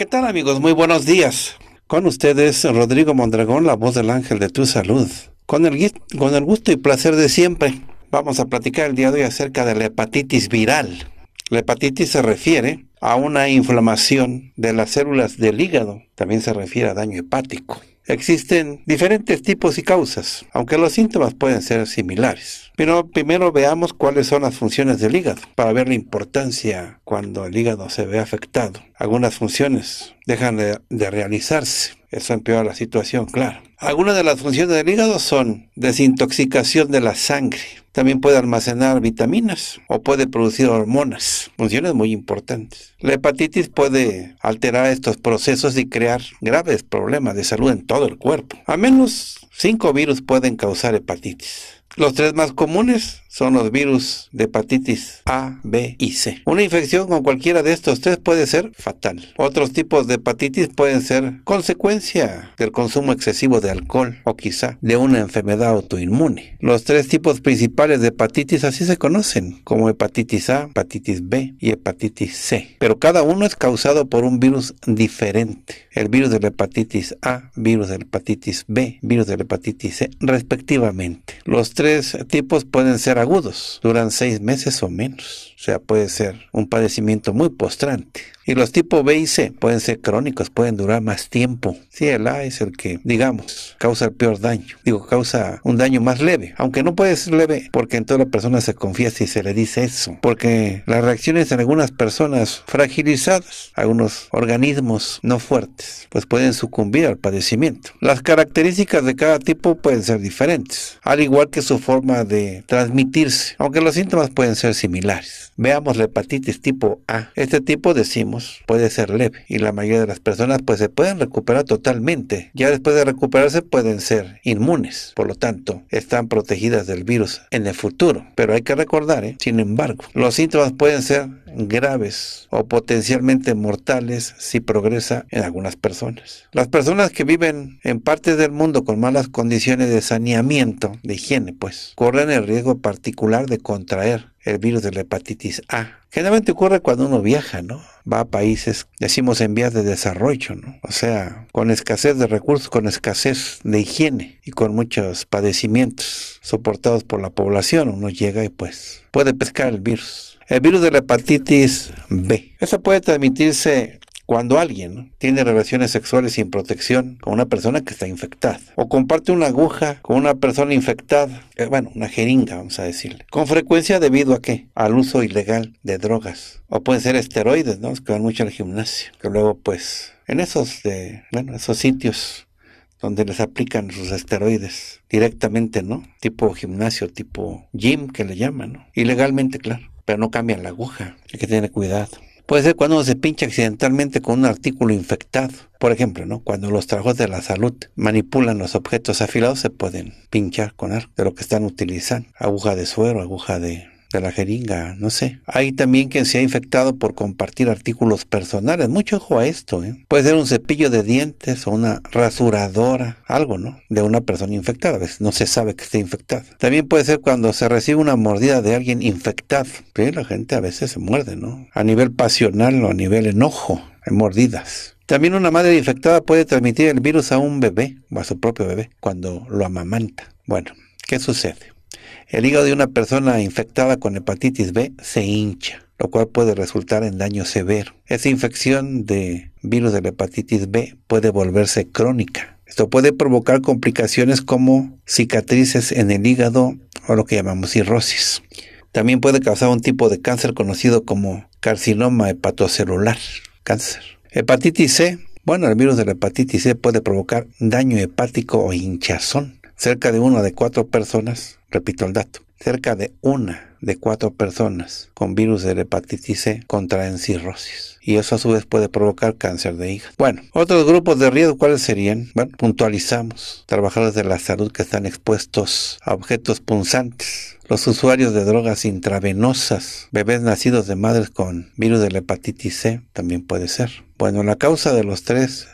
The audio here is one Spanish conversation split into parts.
¿qué tal amigos? Muy buenos días. Con ustedes Rodrigo Mondragón, la voz del ángel de tu salud. Con el, con el gusto y placer de siempre, vamos a platicar el día de hoy acerca de la hepatitis viral. La hepatitis se refiere a una inflamación de las células del hígado, también se refiere a daño hepático. Existen diferentes tipos y causas, aunque los síntomas pueden ser similares. Pero primero veamos cuáles son las funciones del hígado, para ver la importancia cuando el hígado se ve afectado. Algunas funciones dejan de, de realizarse. Eso empeora la situación, claro. Algunas de las funciones del hígado son desintoxicación de la sangre. También puede almacenar vitaminas o puede producir hormonas, funciones muy importantes. La hepatitis puede alterar estos procesos y crear graves problemas de salud en todo el cuerpo. A menos cinco virus pueden causar hepatitis. Los tres más comunes son los virus de hepatitis A, B y C. Una infección con cualquiera de estos tres puede ser fatal. Otros tipos de hepatitis pueden ser consecuencia del consumo excesivo de alcohol o quizá de una enfermedad autoinmune. Los tres tipos principales de hepatitis así se conocen como hepatitis A, hepatitis B y hepatitis C. Pero cada uno es causado por un virus diferente. El virus de la hepatitis A, virus de la hepatitis B, virus de la hepatitis C, respectivamente. Los tres tipos pueden ser agudos, duran seis meses o menos. O sea, puede ser un padecimiento muy postrante. Y los tipos B y C pueden ser crónicos, pueden durar más tiempo. Si el A es el que, digamos, causa el peor daño. Digo, causa un daño más leve, aunque no puede ser leve porque en toda la persona se confía si se le dice eso. Porque las reacciones en algunas personas fragilizadas, algunos organismos no fuertes, pues pueden sucumbir al padecimiento. Las características de cada tipo pueden ser diferentes, al igual que su forma de transmitirse, aunque los síntomas pueden ser similares. Veamos la hepatitis tipo A. Este tipo decimos puede ser leve y la mayoría de las personas pues se pueden recuperar totalmente. Ya después de recuperarse pueden ser inmunes, por lo tanto están protegidas del virus en el futuro. Pero hay que recordar, ¿eh? sin embargo, los síntomas pueden ser graves o potencialmente mortales si progresa en algunas personas. Las personas que viven en partes del mundo con malas condiciones de saneamiento, de higiene, pues, corren el riesgo particular de contraer el virus de la hepatitis A Generalmente ocurre cuando uno viaja, ¿no? Va a países, decimos, en vías de desarrollo, ¿no? O sea, con escasez de recursos, con escasez de higiene y con muchos padecimientos soportados por la población. Uno llega y pues puede pescar el virus. El virus de la hepatitis B. Eso puede transmitirse cuando alguien tiene relaciones sexuales sin protección con una persona que está infectada o comparte una aguja con una persona infectada, eh, bueno, una jeringa vamos a decirle, con frecuencia debido a qué? Al uso ilegal de drogas o pueden ser esteroides, ¿no? Que van mucho al gimnasio, que luego pues en esos de, bueno, esos sitios donde les aplican sus esteroides directamente, ¿no? Tipo gimnasio, tipo gym que le llaman, ¿no? Ilegalmente, claro, pero no cambian la aguja, hay que tener cuidado. Puede ser cuando uno se pincha accidentalmente con un artículo infectado. Por ejemplo, ¿no? cuando los trabajos de la salud manipulan los objetos afilados, se pueden pinchar con algo de lo que están utilizando. Aguja de suero, aguja de de la jeringa, no sé. Hay también quien se ha infectado por compartir artículos personales. Mucho ojo a esto, ¿eh? Puede ser un cepillo de dientes o una rasuradora, algo, ¿no? De una persona infectada. A veces No se sabe que esté infectada. También puede ser cuando se recibe una mordida de alguien infectado. La gente a veces se muerde, ¿no? A nivel pasional o a nivel enojo, en mordidas. También una madre infectada puede transmitir el virus a un bebé o a su propio bebé cuando lo amamanta. Bueno, ¿qué sucede? El hígado de una persona infectada con hepatitis B se hincha, lo cual puede resultar en daño severo. Esa infección de virus de la hepatitis B puede volverse crónica. Esto puede provocar complicaciones como cicatrices en el hígado o lo que llamamos cirrosis. También puede causar un tipo de cáncer conocido como carcinoma hepatocelular, cáncer. Hepatitis C. Bueno, el virus de la hepatitis C puede provocar daño hepático o hinchazón. Cerca de una de cuatro personas Repito el dato. Cerca de una de cuatro personas con virus de hepatitis C contraen cirrosis. Y eso a su vez puede provocar cáncer de hígado. Bueno, otros grupos de riesgo, ¿cuáles serían? Bueno, puntualizamos. Trabajadores de la salud que están expuestos a objetos punzantes. Los usuarios de drogas intravenosas. Bebés nacidos de madres con virus de hepatitis C también puede ser. Bueno, la causa de los tres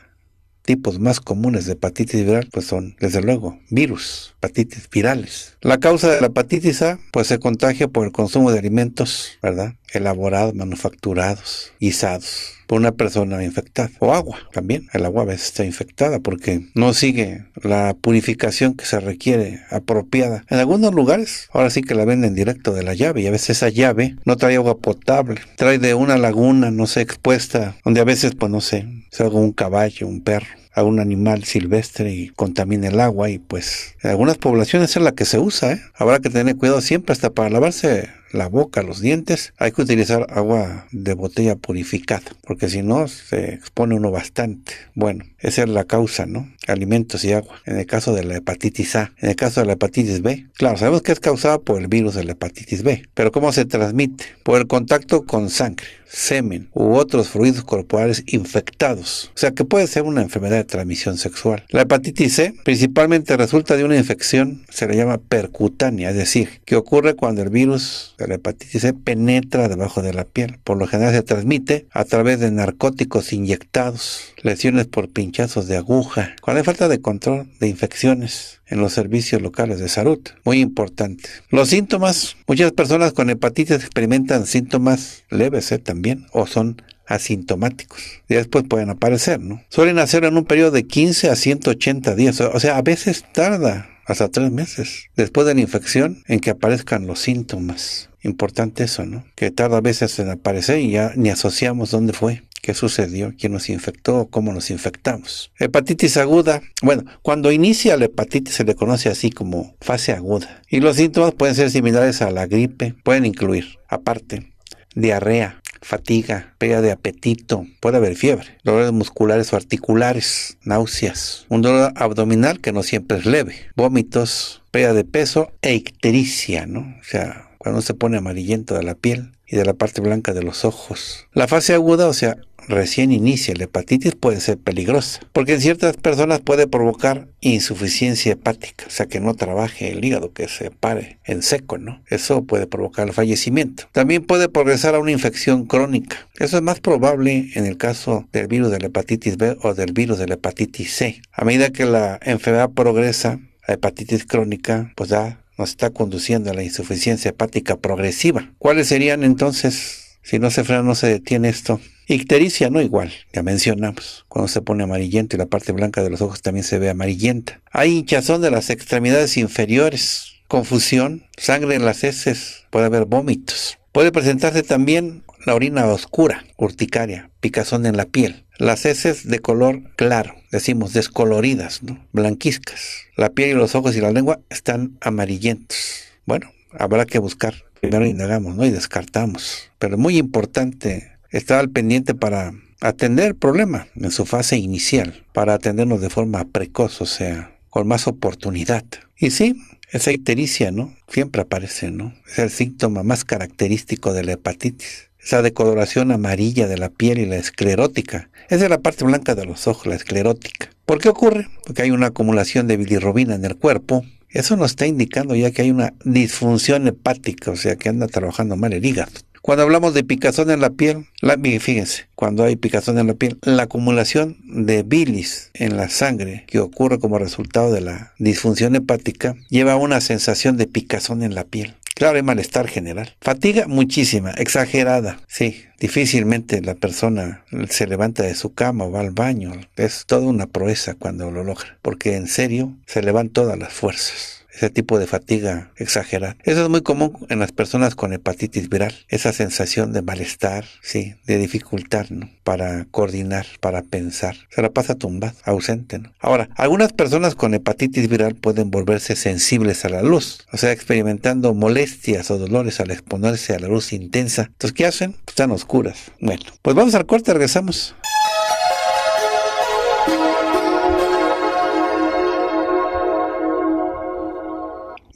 tipos más comunes de hepatitis viral pues son, desde luego, virus, hepatitis virales. La causa de la hepatitis A pues se contagia por el consumo de alimentos, ¿verdad? Elaborados, manufacturados, guisados por una persona infectada. O agua también. El agua a veces está infectada porque no sigue la purificación que se requiere apropiada. En algunos lugares, ahora sí que la venden directo de la llave y a veces esa llave no trae agua potable. Trae de una laguna, no sé, expuesta, donde a veces, pues no sé, salga un caballo, un perro a un animal silvestre y contamina el agua y pues en algunas poblaciones es la que se usa. ¿eh? Habrá que tener cuidado siempre hasta para lavarse la boca, los dientes, hay que utilizar agua de botella purificada, porque si no se expone uno bastante. Bueno, esa es la causa, ¿no? Alimentos y agua. En el caso de la hepatitis A, en el caso de la hepatitis B, claro, sabemos que es causada por el virus de la hepatitis B, pero ¿cómo se transmite? Por el contacto con sangre, semen u otros fluidos corporales infectados. O sea que puede ser una enfermedad de transmisión sexual. La hepatitis C principalmente resulta de una infección, se le llama percutánea, es decir, que ocurre cuando el virus de la hepatitis C penetra debajo de la piel. Por lo general se transmite a través de narcóticos inyectados, lesiones por pin hinchazos de aguja, cuál hay falta de control de infecciones en los servicios locales de salud. Muy importante. Los síntomas, muchas personas con hepatitis experimentan síntomas leves eh, también o son asintomáticos. Y después pueden aparecer, ¿no? Suelen hacerlo en un periodo de 15 a 180 días. O sea, a veces tarda hasta tres meses después de la infección en que aparezcan los síntomas. Importante eso, ¿no? Que tarda a veces en aparecer y ya ni asociamos dónde fue qué sucedió, quién nos infectó, cómo nos infectamos. Hepatitis aguda. Bueno, cuando inicia la hepatitis se le conoce así como fase aguda. Y los síntomas pueden ser similares a la gripe, pueden incluir, aparte, diarrea, fatiga, pérdida de apetito, puede haber fiebre, dolores musculares o articulares, náuseas, un dolor abdominal que no siempre es leve, vómitos, pérdida de peso e ictericia, ¿no? O sea, cuando se pone amarillento de la piel, y de la parte blanca de los ojos. La fase aguda, o sea, recién inicia la hepatitis, puede ser peligrosa, porque en ciertas personas puede provocar insuficiencia hepática, o sea, que no trabaje el hígado, que se pare en seco, ¿no? Eso puede provocar el fallecimiento. También puede progresar a una infección crónica. Eso es más probable en el caso del virus de la hepatitis B o del virus de la hepatitis C. A medida que la enfermedad progresa, la hepatitis crónica, pues da nos está conduciendo a la insuficiencia hepática progresiva. ¿Cuáles serían entonces, si no se frena, no se detiene esto? Ictericia no igual, ya mencionamos. Cuando se pone amarillento y la parte blanca de los ojos también se ve amarillenta. Hay hinchazón de las extremidades inferiores, confusión, sangre en las heces, puede haber vómitos. Puede presentarse también la orina oscura, urticaria, picazón en la piel. Las heces de color claro, decimos descoloridas, ¿no? blanquizcas. La piel y los ojos y la lengua están amarillentos. Bueno, habrá que buscar. Primero indagamos ¿no? y descartamos. Pero muy importante estar al pendiente para atender el problema en su fase inicial, para atendernos de forma precoz, o sea, con más oportunidad. Y sí, esa ictericia, ¿no? Siempre aparece, ¿no? Es el síntoma más característico de la hepatitis esa decoloración amarilla de la piel y la esclerótica. Esa es la parte blanca de los ojos, la esclerótica. ¿Por qué ocurre? Porque hay una acumulación de bilirrubina en el cuerpo. Eso nos está indicando ya que hay una disfunción hepática, o sea que anda trabajando mal el hígado. Cuando hablamos de picazón en la piel, la, fíjense, cuando hay picazón en la piel, la acumulación de bilis en la sangre que ocurre como resultado de la disfunción hepática lleva a una sensación de picazón en la piel. Claro, hay malestar general. Fatiga muchísima, exagerada, sí. Difícilmente la persona se levanta de su cama o va al baño. Es toda una proeza cuando lo logra, porque en serio se le van todas las fuerzas ese tipo de fatiga exagerada. Eso es muy común en las personas con hepatitis viral, esa sensación de malestar, sí, de dificultad para coordinar, para pensar. Se la pasa tumbada, ausente. ¿no? Ahora, algunas personas con hepatitis viral pueden volverse sensibles a la luz, o sea, experimentando molestias o dolores al exponerse a la luz intensa. Entonces, ¿qué hacen? Pues están oscuras. Bueno, pues vamos al corte, regresamos.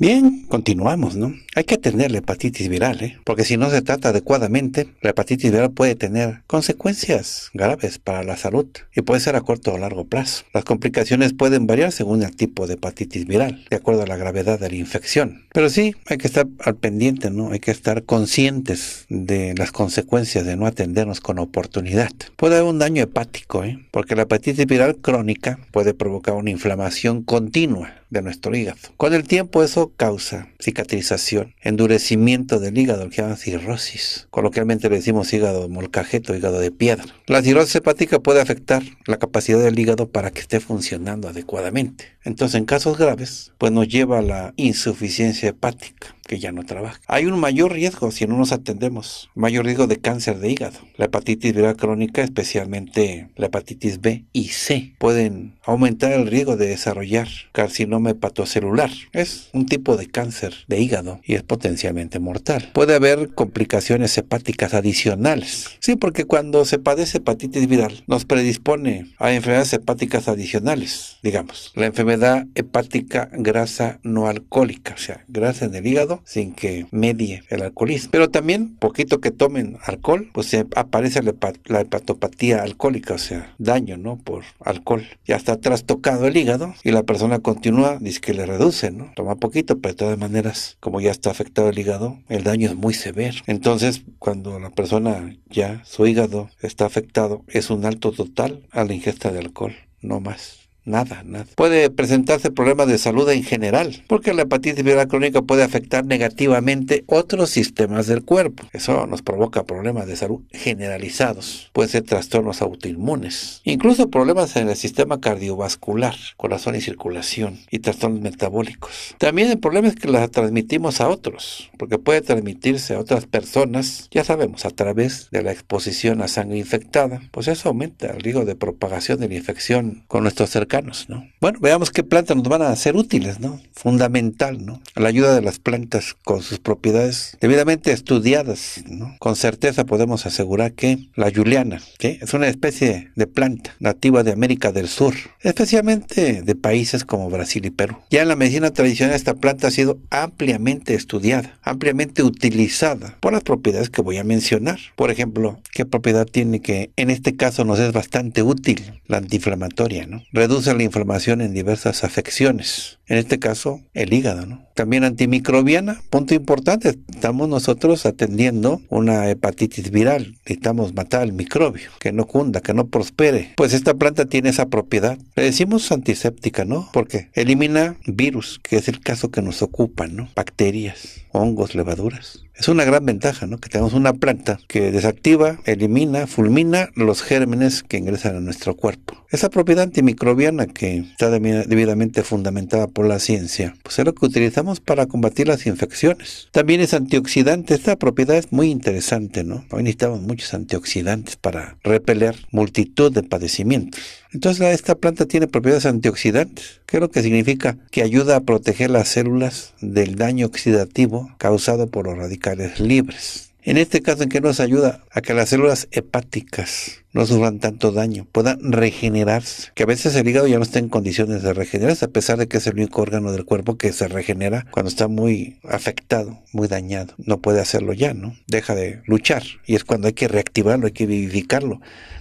Bien, continuamos, ¿no? Hay que atender la hepatitis viral, ¿eh? porque si no se trata adecuadamente, la hepatitis viral puede tener consecuencias graves para la salud y puede ser a corto o largo plazo. Las complicaciones pueden variar según el tipo de hepatitis viral, de acuerdo a la gravedad de la infección. Pero sí, hay que estar al pendiente, ¿no? Hay que estar conscientes de las consecuencias de no atendernos con oportunidad. Puede haber un daño hepático, ¿eh? porque la hepatitis viral crónica puede provocar una inflamación continua de nuestro hígado. Con el tiempo eso causa cicatrización, endurecimiento del hígado, que llaman cirrosis. Coloquialmente le decimos hígado molcajeto, hígado de piedra. La cirrosis hepática puede afectar la capacidad del hígado para que esté funcionando adecuadamente. Entonces, en casos graves, pues nos lleva a la insuficiencia hepática que ya no trabaja. Hay un mayor riesgo si no nos atendemos, mayor riesgo de cáncer de hígado. La hepatitis viral crónica, especialmente la hepatitis B y C, pueden aumentar el riesgo de desarrollar carcinoma hepatocelular. Es un tipo de cáncer de hígado y es potencialmente mortal. Puede haber complicaciones hepáticas adicionales. Sí, porque cuando se padece hepatitis viral nos predispone a enfermedades hepáticas adicionales, digamos. La enfermedad hepática grasa no alcohólica, o sea, grasa en el hígado sin que medie el alcoholismo. Pero también, poquito que tomen alcohol, pues aparece la, la hepatopatía alcohólica, o sea, daño, ¿no? Por alcohol. Ya está trastocado el hígado y la persona continúa, dice que le reduce, ¿no? Toma poquito, pero de todas maneras, como ya está afectado el hígado, el daño es muy severo. Entonces, cuando la persona ya, su hígado está afectado, es un alto total a la ingesta de alcohol, no más. Nada, nada. Puede presentarse problemas de salud en general, porque la hepatitis viral crónica puede afectar negativamente otros sistemas del cuerpo. Eso nos provoca problemas de salud generalizados. Puede ser trastornos autoinmunes, incluso problemas en el sistema cardiovascular, corazón y circulación, y trastornos metabólicos. También hay problemas que las transmitimos a otros, porque puede transmitirse a otras personas, ya sabemos, a través de la exposición a sangre infectada. Pues eso aumenta el riesgo de propagación de la infección con nuestros ¿no? Bueno, veamos qué plantas nos van a ser útiles, ¿no? fundamental, ¿no? La ayuda de las plantas con sus propiedades debidamente estudiadas, ¿no? Con certeza podemos asegurar que la juliana que es una especie de planta nativa de América del Sur, especialmente de países como Brasil y Perú. Ya en la medicina tradicional esta planta ha sido ampliamente estudiada, ampliamente utilizada por las propiedades que voy a mencionar. Por ejemplo, ¿qué propiedad tiene que en este caso nos es bastante útil? La antiinflamatoria, ¿no? Reduce la inflamación en diversas afecciones en este caso el hígado. ¿no? También antimicrobiana, punto importante, estamos nosotros atendiendo una hepatitis viral, necesitamos matar al microbio, que no cunda, que no prospere. Pues esta planta tiene esa propiedad. Le decimos antiséptica, ¿no? Porque elimina virus, que es el caso que nos ocupa, ¿no? Bacterias, hongos, levaduras. Es una gran ventaja, ¿no? Que tenemos una planta que desactiva, elimina, fulmina los gérmenes que ingresan a nuestro cuerpo. Esa propiedad antimicrobiana que está debidamente fundamentada por la ciencia, pues es lo que utilizamos para combatir las infecciones. También es antioxidante, esta propiedad es muy interesante, ¿no? Hoy necesitamos muchos antioxidantes para repeler multitud de padecimientos. Entonces ah, esta planta tiene propiedades antioxidantes, que es lo que significa que ayuda a proteger las células del daño oxidativo causado por los radicales libres. En este caso, ¿en qué nos ayuda? A que las células hepáticas no sufran tanto daño, puedan regenerarse. Que a veces el hígado ya no está en condiciones de regenerarse, a pesar de que es el único órgano del cuerpo que se regenera cuando está muy afectado, muy dañado. No puede hacerlo ya, ¿no? Deja de luchar. Y es cuando hay que reactivarlo, hay que vivificarlo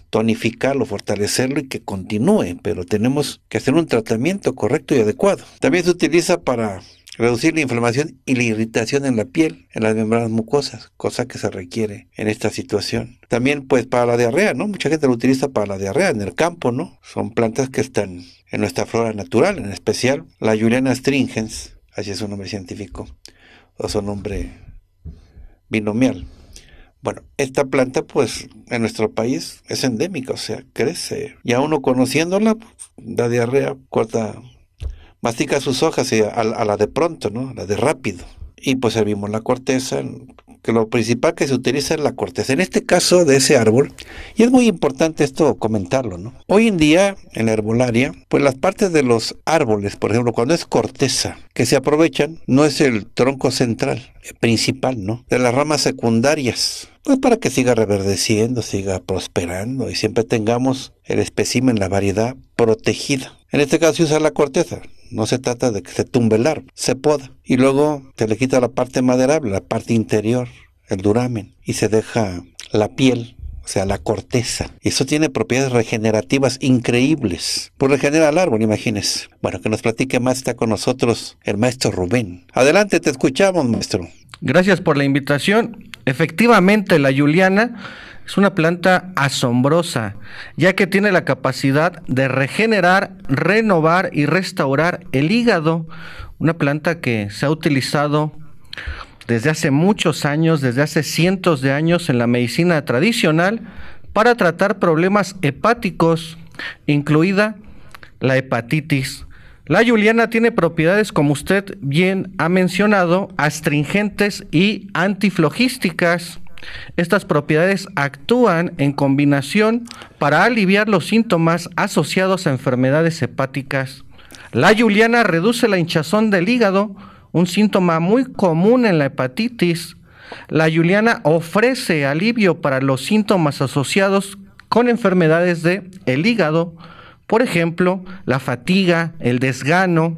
tonificarlo, fortalecerlo y que continúe, pero tenemos que hacer un tratamiento correcto y adecuado. También se utiliza para reducir la inflamación y la irritación en la piel, en las membranas mucosas, cosa que se requiere en esta situación. También pues para la diarrea, ¿no? Mucha gente lo utiliza para la diarrea en el campo, ¿no? Son plantas que están en nuestra flora natural, en especial la Juliana stringens, así es su nombre científico, o su nombre binomial. Bueno, esta planta pues en nuestro país es endémica, o sea, crece. a uno conociéndola, pues, da diarrea, corta, mastica sus hojas y a, a, la de pronto, ¿no? A la de rápido. Y pues servimos la corteza, que lo principal que se utiliza es la corteza. En este caso de ese árbol, y es muy importante esto comentarlo, ¿no? Hoy en día, en la herbolaria, pues las partes de los árboles, por ejemplo, cuando es corteza, que se aprovechan, no es el tronco central, principal, ¿no? De las ramas secundarias, pues para que siga reverdeciendo, siga prosperando y siempre tengamos el espécimen, la variedad protegida. En este caso se usa la corteza, no se trata de que se tumbe el árbol, se poda. Y luego se le quita la parte maderable, la parte interior, el duramen, y se deja la piel o sea, la corteza. Y Eso tiene propiedades regenerativas increíbles. Por regenera el árbol, imagínense. Bueno, que nos platique más está con nosotros el maestro Rubén. Adelante, te escuchamos, maestro. Gracias por la invitación. Efectivamente, la Juliana es una planta asombrosa, ya que tiene la capacidad de regenerar, renovar y restaurar el hígado, una planta que se ha utilizado desde hace muchos años, desde hace cientos de años en la medicina tradicional para tratar problemas hepáticos, incluida la hepatitis. La Juliana tiene propiedades, como usted bien ha mencionado, astringentes y antiflogísticas. Estas propiedades actúan en combinación para aliviar los síntomas asociados a enfermedades hepáticas. La Juliana reduce la hinchazón del hígado, un síntoma muy común en la hepatitis. La Juliana ofrece alivio para los síntomas asociados con enfermedades de el hígado, por ejemplo, la fatiga, el desgano,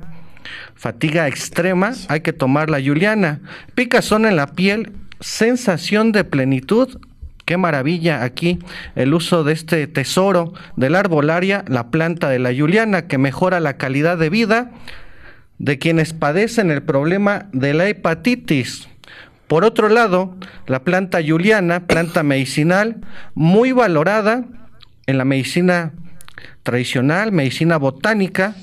fatiga extrema, hay que tomar la Juliana, picazón en la piel sensación de plenitud. Qué maravilla aquí el uso de este tesoro de la arbolaria, la planta de la Juliana, que mejora la calidad de vida de quienes padecen el problema de la hepatitis. Por otro lado, la planta Juliana, planta medicinal, muy valorada en la medicina tradicional, medicina botánica,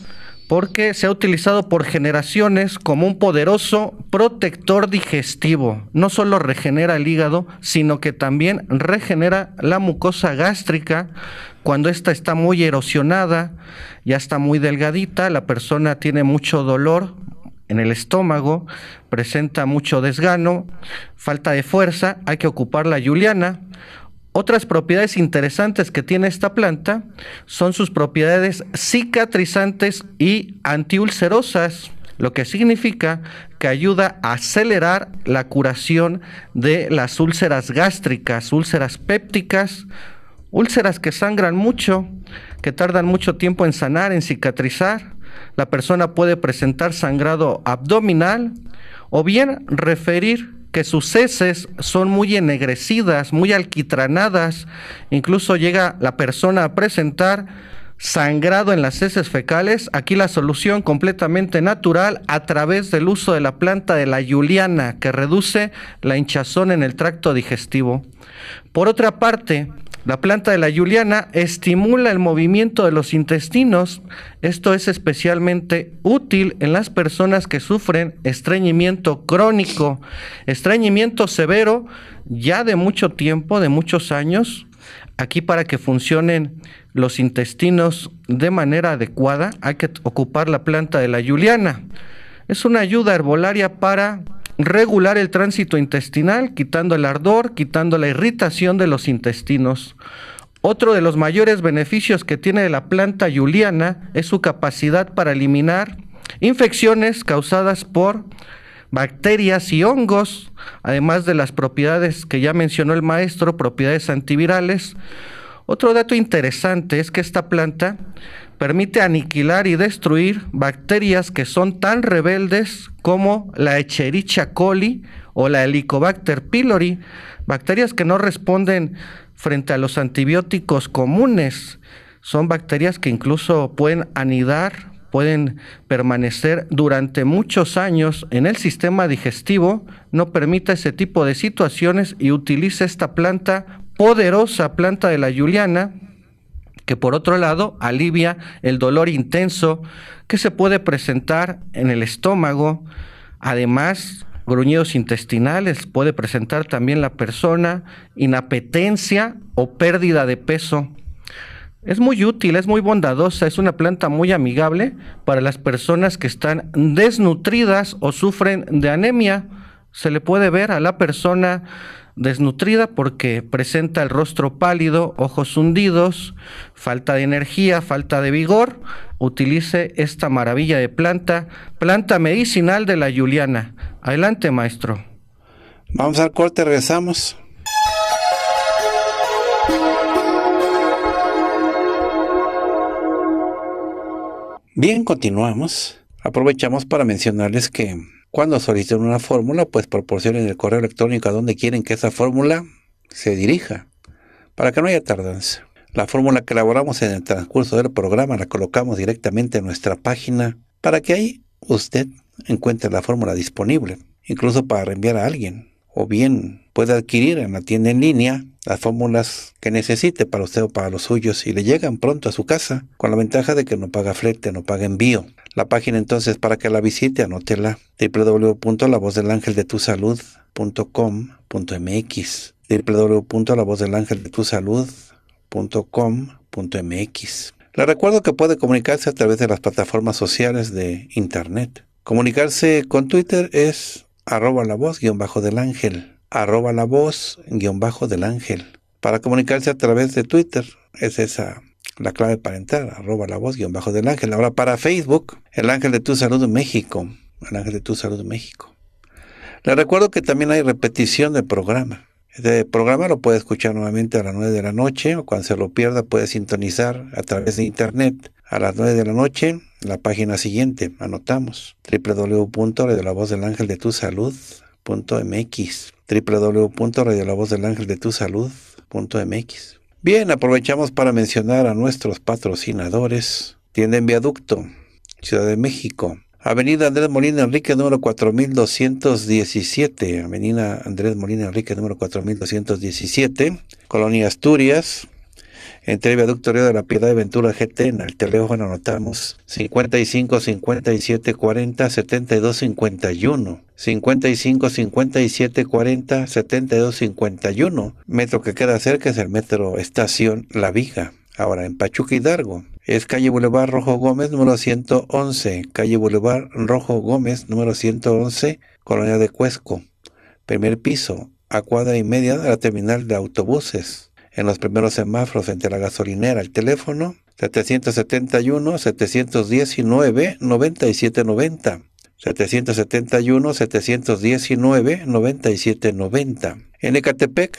porque se ha utilizado por generaciones como un poderoso protector digestivo. No solo regenera el hígado, sino que también regenera la mucosa gástrica. Cuando esta está muy erosionada, ya está muy delgadita, la persona tiene mucho dolor en el estómago, presenta mucho desgano, falta de fuerza, hay que ocupar la juliana. Otras propiedades interesantes que tiene esta planta son sus propiedades cicatrizantes y antiulcerosas, lo que significa que ayuda a acelerar la curación de las úlceras gástricas, úlceras pépticas, úlceras que sangran mucho, que tardan mucho tiempo en sanar, en cicatrizar. La persona puede presentar sangrado abdominal o bien referir sus heces son muy ennegrecidas, muy alquitranadas, incluso llega la persona a presentar sangrado en las heces fecales, aquí la solución completamente natural a través del uso de la planta de la yuliana que reduce la hinchazón en el tracto digestivo. Por otra parte, la planta de la Juliana estimula el movimiento de los intestinos. Esto es especialmente útil en las personas que sufren estreñimiento crónico, estreñimiento severo ya de mucho tiempo, de muchos años. Aquí para que funcionen los intestinos de manera adecuada hay que ocupar la planta de la Juliana. Es una ayuda herbolaria para regular el tránsito intestinal, quitando el ardor, quitando la irritación de los intestinos. Otro de los mayores beneficios que tiene la planta juliana es su capacidad para eliminar infecciones causadas por bacterias y hongos, además de las propiedades que ya mencionó el maestro, propiedades antivirales, otro dato interesante es que esta planta permite aniquilar y destruir bacterias que son tan rebeldes como la Echerichia coli o la Helicobacter pylori, bacterias que no responden frente a los antibióticos comunes. Son bacterias que incluso pueden anidar, pueden permanecer durante muchos años en el sistema digestivo, no permita ese tipo de situaciones y utiliza esta planta poderosa planta de la Juliana, que por otro lado alivia el dolor intenso que se puede presentar en el estómago, además gruñidos intestinales, puede presentar también la persona inapetencia o pérdida de peso. Es muy útil, es muy bondadosa, es una planta muy amigable para las personas que están desnutridas o sufren de anemia. Se le puede ver a la persona desnutrida porque presenta el rostro pálido, ojos hundidos, falta de energía, falta de vigor, utilice esta maravilla de planta, planta medicinal de la Juliana. Adelante, maestro. Vamos al corte, regresamos. Bien, continuamos. Aprovechamos para mencionarles que cuando soliciten una fórmula, pues proporcionen el correo electrónico a donde quieren que esa fórmula se dirija, para que no haya tardanza. La fórmula que elaboramos en el transcurso del programa la colocamos directamente en nuestra página para que ahí usted encuentre la fórmula disponible, incluso para reenviar a alguien o bien puede adquirir en la tienda en línea las fórmulas que necesite para usted o para los suyos y le llegan pronto a su casa con la ventaja de que no paga flete, no paga envío. La página entonces para que la visite, anótela www.lavozdelangeldetusalud.com.mx www.lavozdelangeldetusalud.com.mx Le recuerdo que puede comunicarse a través de las plataformas sociales de Internet. Comunicarse con Twitter es arroba la voz guión bajo del ángel, arroba la voz guión bajo del ángel. Para comunicarse a través de Twitter es esa la clave para entrar, arroba la voz guión bajo del ángel. Ahora para Facebook, el ángel de tu salud México, el ángel de tu salud México. Le recuerdo que también hay repetición del programa. Este programa lo puede escuchar nuevamente a las 9 de la noche o cuando se lo pierda puede sintonizar a través de internet a las 9 de la noche la página siguiente, anotamos www.radiolavozdelangeldetusalud.mx www.radiolavozdelangeldetusalud.mx Bien, aprovechamos para mencionar a nuestros patrocinadores. Tienda Viaducto, Ciudad de México. Avenida Andrés Molina Enrique número 4217. Avenida Andrés Molina Enrique número 4217. Colonia Asturias entre el de la Piedad de Ventura GT. En el teléfono anotamos 55 57 40 72 51. 55 57 40 72 51. Metro que queda cerca es el metro Estación La Viga. Ahora, en Pachuca Hidargo es calle Boulevard Rojo Gómez, número 111. Calle Boulevard Rojo Gómez, número 111, Colonia de Cuesco. Primer piso, a cuadra y media de la terminal de autobuses en los primeros semáforos entre la gasolinera. El teléfono 771-719-9790. 771-719-9790. En Ecatepec,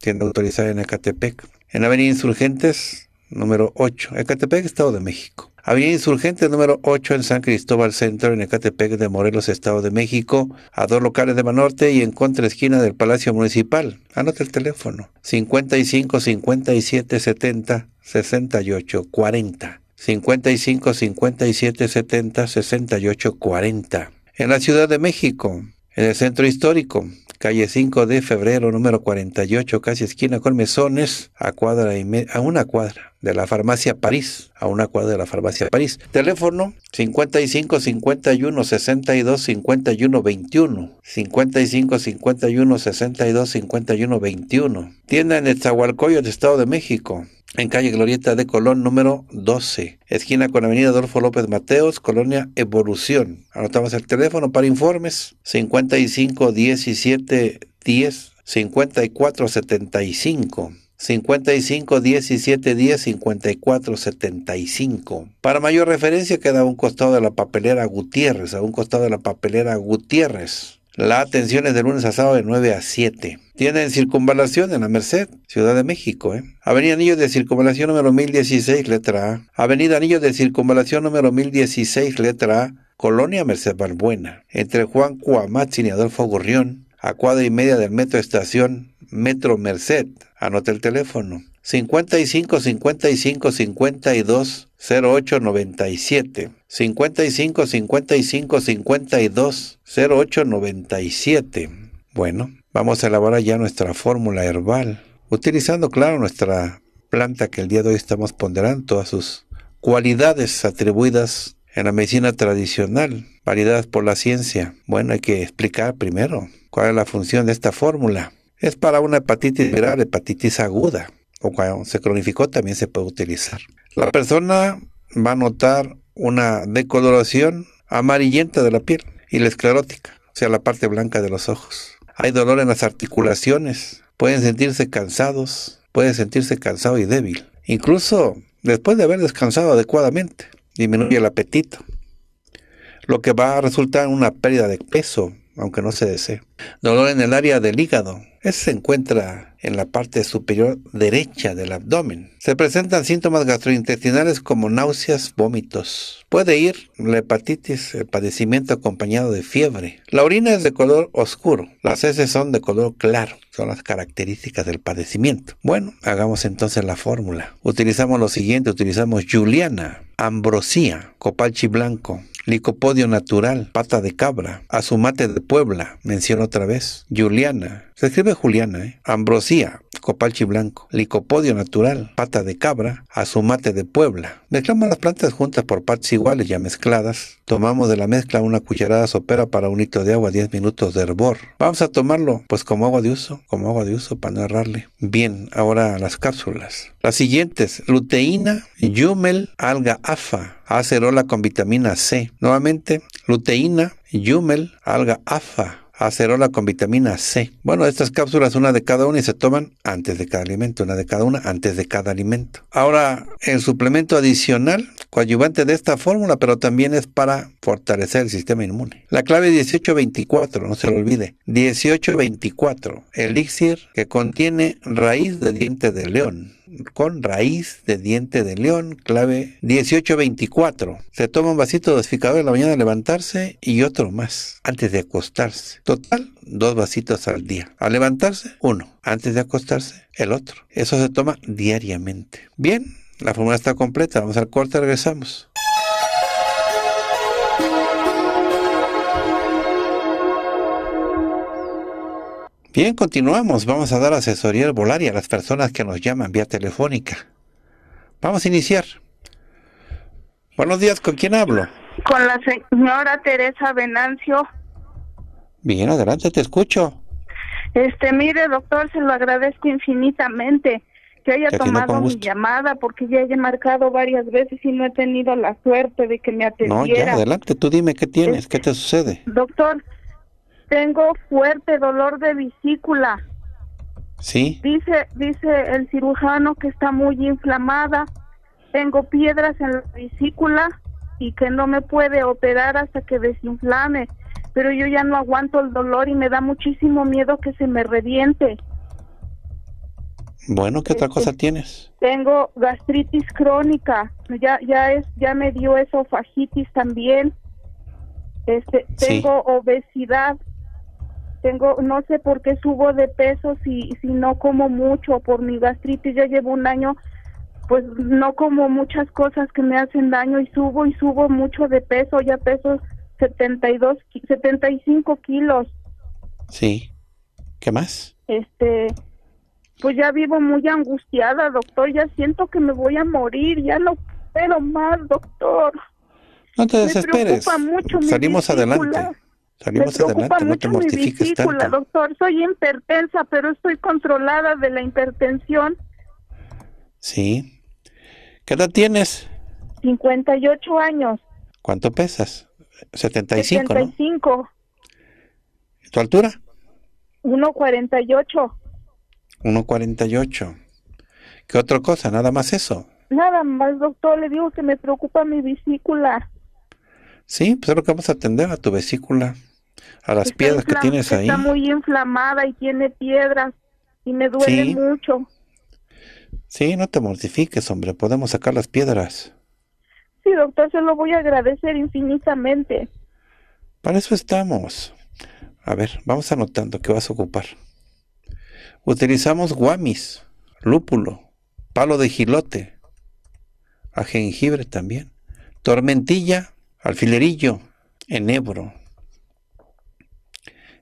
tienda autorizada en Ecatepec. En Avenida Insurgentes, número 8, Ecatepec, Estado de México. Había Insurgente número 8 en San Cristóbal Centro, en Ecatepec de Morelos, Estado de México, a dos locales de Manorte y en contra esquina del Palacio Municipal. Anota el teléfono: 55 57 70 68 40. 55 57 70 68 40. En la Ciudad de México, en el centro histórico, calle 5 de febrero, número 48, casi esquina con mesones, a, cuadra y a una cuadra de la farmacia París, a una cuadra de la farmacia París. Teléfono 55 51 62 51 21. 55 51 62 51 21. Tienda en el del Estado de México. En calle Glorieta de Colón, número 12, esquina con Avenida Adolfo López Mateos, Colonia Evolución. Anotamos el teléfono para informes 55 17 10 54 75. 55 17 10 54 75. Para mayor referencia queda a un costado de la papelera Gutiérrez, a un costado de la papelera Gutiérrez. La atención es de lunes a sábado de 9 a 7. Tienen circunvalación en la Merced, Ciudad de México. ¿eh? Avenida Anillo de Circunvalación número 1016, letra A. Avenida Anillo de Circunvalación número 1016, letra A. Colonia Merced Balbuena. Entre Juan Cuamatzin y Adolfo Gurrión, a cuadra y media del metro estación Metro Merced. Anota el teléfono. 55 55 52 08 97 55 55 52 08 97 Bueno, vamos a elaborar ya nuestra fórmula herbal utilizando claro nuestra planta que el día de hoy estamos ponderando todas sus cualidades atribuidas en la medicina tradicional, validadas por la ciencia. Bueno, hay que explicar primero cuál es la función de esta fórmula. Es para una hepatitis viral, hepatitis aguda, o cuando se cronificó también se puede utilizar. La persona va a notar una decoloración amarillenta de la piel y la esclerótica, o sea, la parte blanca de los ojos. Hay dolor en las articulaciones, pueden sentirse cansados, pueden sentirse cansado y débil. Incluso después de haber descansado adecuadamente, disminuye el apetito, lo que va a resultar en una pérdida de peso, aunque no se desee. Dolor en el área del hígado, se encuentra en la parte superior derecha del abdomen. Se presentan síntomas gastrointestinales como náuseas, vómitos. Puede ir la hepatitis, el padecimiento acompañado de fiebre. La orina es de color oscuro, las heces son de color claro. Son las características del padecimiento. Bueno, hagamos entonces la fórmula. Utilizamos lo siguiente, utilizamos Juliana, ambrosía, copalchi blanco, licopodio natural, pata de cabra, azumate de Puebla, menciono otra vez, Juliana, se escribe Juliana, ¿eh? Ambrosía, copalchi blanco, licopodio natural, pata de cabra, azumate de Puebla. Mezclamos las plantas juntas por partes iguales ya mezcladas. Tomamos de la mezcla una cucharada sopera para un litro de agua, 10 minutos de hervor. Vamos a tomarlo, pues como agua de uso, como agua de uso para no errarle. Bien, ahora las cápsulas. Las siguientes, luteína, yumel, alga afa, acerola con vitamina C. Nuevamente, luteína, yumel, alga afa acerola con vitamina C. Bueno, estas cápsulas, una de cada una, y se toman antes de cada alimento, una de cada una, antes de cada alimento. Ahora, el suplemento adicional coadyuvante de esta fórmula, pero también es para fortalecer el sistema inmune. La clave 1824, no se lo olvide. 1824, elixir que contiene raíz de diente de león con raíz de diente de león, clave 1824. Se toma un vasito dosificador en la mañana al levantarse y otro más antes de acostarse. Total, dos vasitos al día. Al levantarse, uno. Antes de acostarse, el otro. Eso se toma diariamente. Bien, la fórmula está completa. Vamos al corte, regresamos. Bien, continuamos. Vamos a dar asesoría y a las personas que nos llaman vía telefónica. Vamos a iniciar. Buenos días, ¿con quién hablo? Con la señora Teresa Venancio. Bien, adelante, te escucho. Este, mire, doctor, se lo agradezco infinitamente que haya tomado mi llamada, porque ya he marcado varias veces y no he tenido la suerte de que me atendiera. No, ya, adelante, tú dime qué tienes, qué te sucede. Doctor, tengo fuerte dolor de vesícula. Sí. Dice, dice el cirujano que está muy inflamada. Tengo piedras en la vesícula y que no me puede operar hasta que desinflame. Pero yo ya no aguanto el dolor y me da muchísimo miedo que se me reviente. Bueno, ¿qué otra cosa este, tienes? Tengo gastritis crónica, ya ya es ya me dio esofagitis también. Este, tengo obesidad. Tengo no sé por qué subo de peso si si no como mucho por mi gastritis, ya llevo un año pues no como muchas cosas que me hacen daño y subo y subo mucho de peso, ya peso 72 75 kilos. Sí. ¿Qué más? Este pues ya vivo muy angustiada, doctor, ya siento que me voy a morir, ya no puedo más, doctor. No te desesperes. Me mucho Salimos mi adelante. Salimos me preocupa adelante, mucho mi doctor. Soy hipertensa, pero estoy controlada de la hipertensión. Sí. ¿Qué edad tienes? 58 años. ¿Cuánto pesas? 75, 75. ¿Tu altura? 1.48. 1.48. ¿Qué otra cosa? ¿Nada más eso? Nada más, doctor. Le digo que me preocupa mi vesícula. Sí, pues es lo que vamos a atender a tu vesícula, a las piedras que tienes ahí. Está muy inflamada y tiene piedras y me duele mucho. Sí, no te mortifiques, hombre. Podemos sacar las piedras. Sí, doctor, se lo voy a agradecer infinitamente. Para eso estamos. A ver, vamos anotando qué vas a ocupar. Utilizamos guamis, lúpulo, palo de jilote, a jengibre también, tormentilla, alfilerillo, enebro.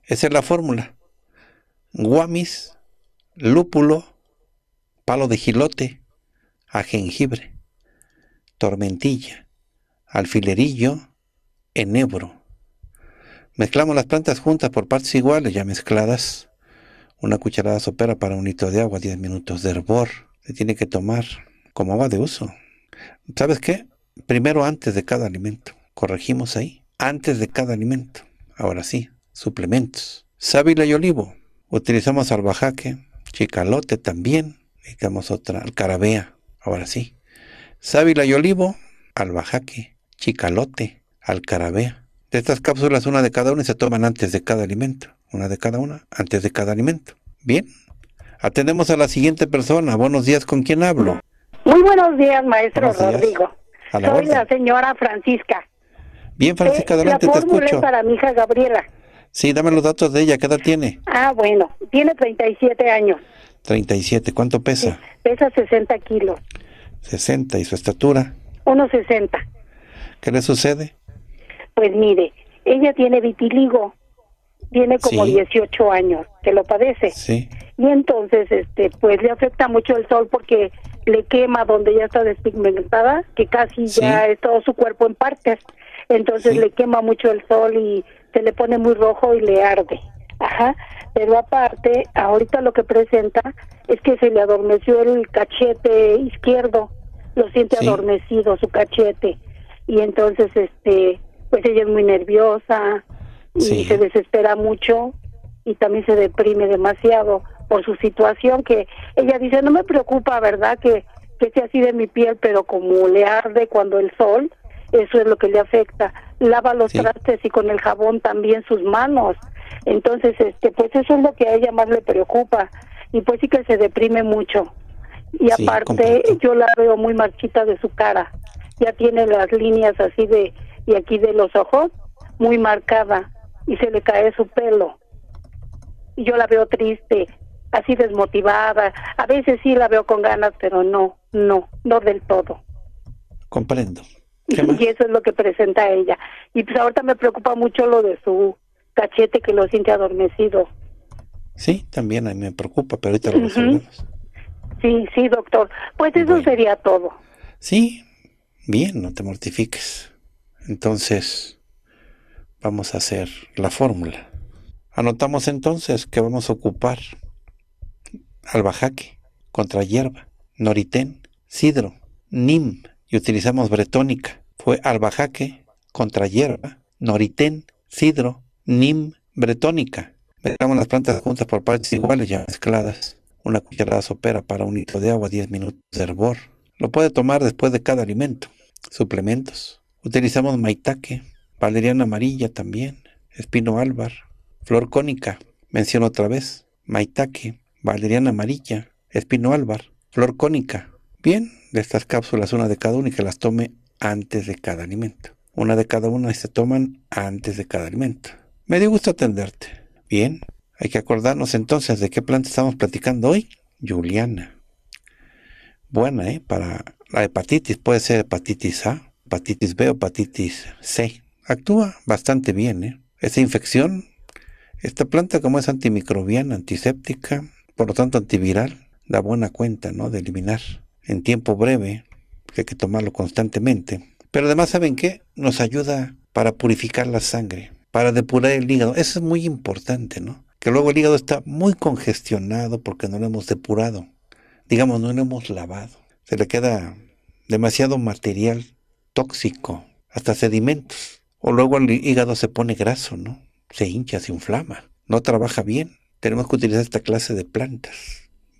Esa es la fórmula. Guamis, lúpulo, palo de jilote, a jengibre, tormentilla, alfilerillo, enebro. Mezclamos las plantas juntas por partes iguales, ya mezcladas. Una cucharada sopera para un litro de agua, 10 minutos de hervor. Se tiene que tomar como agua de uso. ¿Sabes qué? Primero antes de cada alimento. Corregimos ahí. Antes de cada alimento. Ahora sí, suplementos. Sábila y olivo. Utilizamos albajaque, chicalote también. Necesitamos otra, alcarabea. Ahora sí. Sábila y olivo, albajaque, chicalote, alcarabea. De estas cápsulas, una de cada una se toman antes de cada alimento una de cada una, antes de cada alimento. Bien. Atendemos a la siguiente persona. Buenos días, ¿con quién hablo? Muy buenos días, maestro Rodrigo. La Soy la señora Francisca. Bien, Francisca, adelante, la te escucho. para mi hija Gabriela. Sí, dame los datos de ella, ¿qué edad tiene? Ah, bueno, tiene 37 años. 37, ¿cuánto pesa? pesa 60 kilos. 60, ¿y su estatura? 1,60. ¿Qué le sucede? Pues mire, ella tiene vitiligo, tiene como 18 años que lo padece. Y entonces, este, pues le afecta mucho el sol porque le quema donde ya está despigmentada, que casi ya es todo su cuerpo en partes. Entonces le quema mucho el sol y se le pone muy rojo y le arde. Ajá. Pero aparte, ahorita lo que presenta es que se le adormeció el cachete izquierdo, lo siente adormecido su cachete. Y entonces, este, pues ella es muy nerviosa, y se desespera mucho y también se deprime demasiado por su situación que ella dice no me preocupa verdad que que sea así de mi piel pero como le arde cuando el sol eso es lo que le afecta lava los trastes y con el jabón también sus manos entonces este pues eso es lo que a ella más le preocupa y pues sí que se deprime mucho y aparte yo la veo muy marchita de su cara ya tiene las líneas así de y aquí de los ojos muy marcada y se le cae su pelo. Y yo la veo triste, así desmotivada. A veces sí la veo con ganas, pero no, no, no del todo. Comprendo. Y, eso es lo que presenta ella. Y pues ahorita me preocupa mucho lo de su cachete que lo siente adormecido. Sí, también a mí me preocupa, pero ahorita lo resolvemos. Sí, sí, doctor. Pues eso sería todo. Sí, bien, no te mortifiques. Entonces, vamos a hacer la fórmula. Anotamos entonces que vamos a ocupar albahaque contra hierba, noritén, sidro, nim y utilizamos bretónica. Fue albahaque contra hierba, noritén, sidro, nim, bretónica. Metamos las plantas juntas por partes iguales ya mezcladas. Una cucharada sopera para un litro de agua, 10 minutos de hervor. Lo puede tomar después de cada alimento. Suplementos. Utilizamos maitake, valeriana amarilla también, espino álvar, flor cónica, menciono otra vez, maitaque, valeriana amarilla, espino álvar, flor cónica. Bien, de estas cápsulas una de cada una y que las tome antes de cada alimento. Una de cada una y se toman antes de cada alimento. Me dio gusto atenderte. Bien, hay que acordarnos entonces de qué planta estamos platicando hoy. Juliana. Buena, ¿eh? Para la hepatitis, puede ser hepatitis A, hepatitis B o hepatitis C actúa bastante bien. ¿eh? Esa infección, esta planta como es antimicrobiana, antiséptica, por lo tanto antiviral, da buena cuenta ¿no? de eliminar en tiempo breve, porque hay que tomarlo constantemente. Pero además, ¿saben qué? Nos ayuda para purificar la sangre, para depurar el hígado. Eso es muy importante, ¿no? Que luego el hígado está muy congestionado porque no lo hemos depurado. Digamos, no lo hemos lavado. Se le queda demasiado material tóxico, hasta sedimentos o luego el hígado se pone graso, ¿no? Se hincha, se inflama, no trabaja bien. Tenemos que utilizar esta clase de plantas,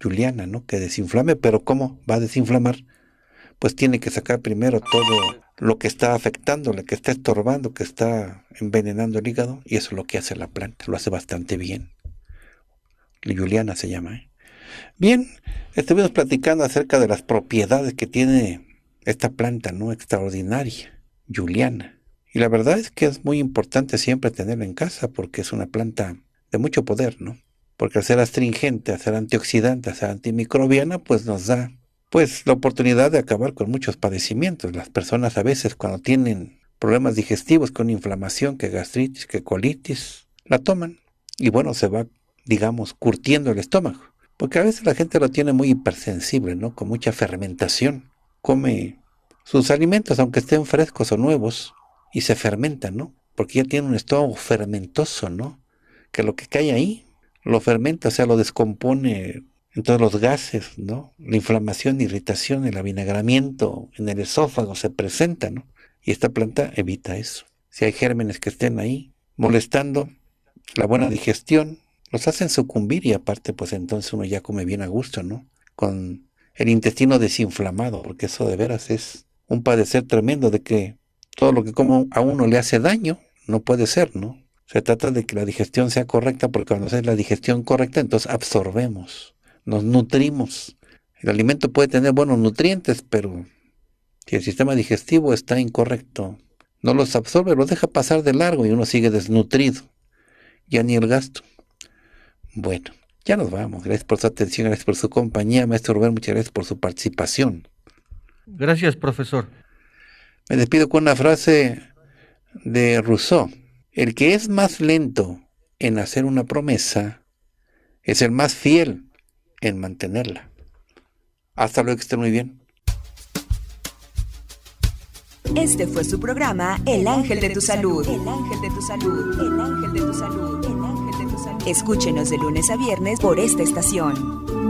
Juliana, ¿no? Que desinflame, pero ¿cómo va a desinflamar? Pues tiene que sacar primero todo lo que está afectándole, que está estorbando, que está envenenando el hígado, y eso es lo que hace la planta, lo hace bastante bien. Juliana se llama. ¿eh? Bien, estuvimos platicando acerca de las propiedades que tiene esta planta, ¿no? Extraordinaria, Juliana. Y la verdad es que es muy importante siempre tenerlo en casa porque es una planta de mucho poder, ¿no? Porque al ser astringente, al ser antioxidante, al ser antimicrobiana, pues nos da pues la oportunidad de acabar con muchos padecimientos. Las personas a veces cuando tienen problemas digestivos, con inflamación, que gastritis, que colitis, la toman y bueno, se va, digamos, curtiendo el estómago. Porque a veces la gente lo tiene muy hipersensible, ¿no? Con mucha fermentación. Come sus alimentos, aunque estén frescos o nuevos, y se fermenta, ¿no? Porque ya tiene un estómago fermentoso, ¿no? Que lo que cae ahí lo fermenta, o sea, lo descompone. en todos los gases, ¿no? La inflamación, irritación, el avinagramiento en el esófago se presenta, ¿no? Y esta planta evita eso. Si hay gérmenes que estén ahí molestando la buena digestión, los hacen sucumbir y aparte pues entonces uno ya come bien a gusto, ¿no? Con el intestino desinflamado, porque eso de veras es un padecer tremendo de que todo lo que como a uno le hace daño, no puede ser, ¿no? Se trata de que la digestión sea correcta, porque cuando hace la digestión correcta, entonces absorbemos, nos nutrimos. El alimento puede tener buenos nutrientes, pero si el sistema digestivo está incorrecto, no los absorbe, los deja pasar de largo y uno sigue desnutrido. Ya ni el gasto. Bueno, ya nos vamos. Gracias por su atención, gracias por su compañía. Maestro Rubén, muchas gracias por su participación. Gracias, profesor. Me despido con una frase de Rousseau. El que es más lento en hacer una promesa es el más fiel en mantenerla. Hasta luego, que estén muy bien. Este fue su programa El Ángel de tu Salud. El Ángel de tu Salud. El Ángel de tu Salud. El Ángel de tu Salud. Escúchenos de lunes a viernes por esta estación.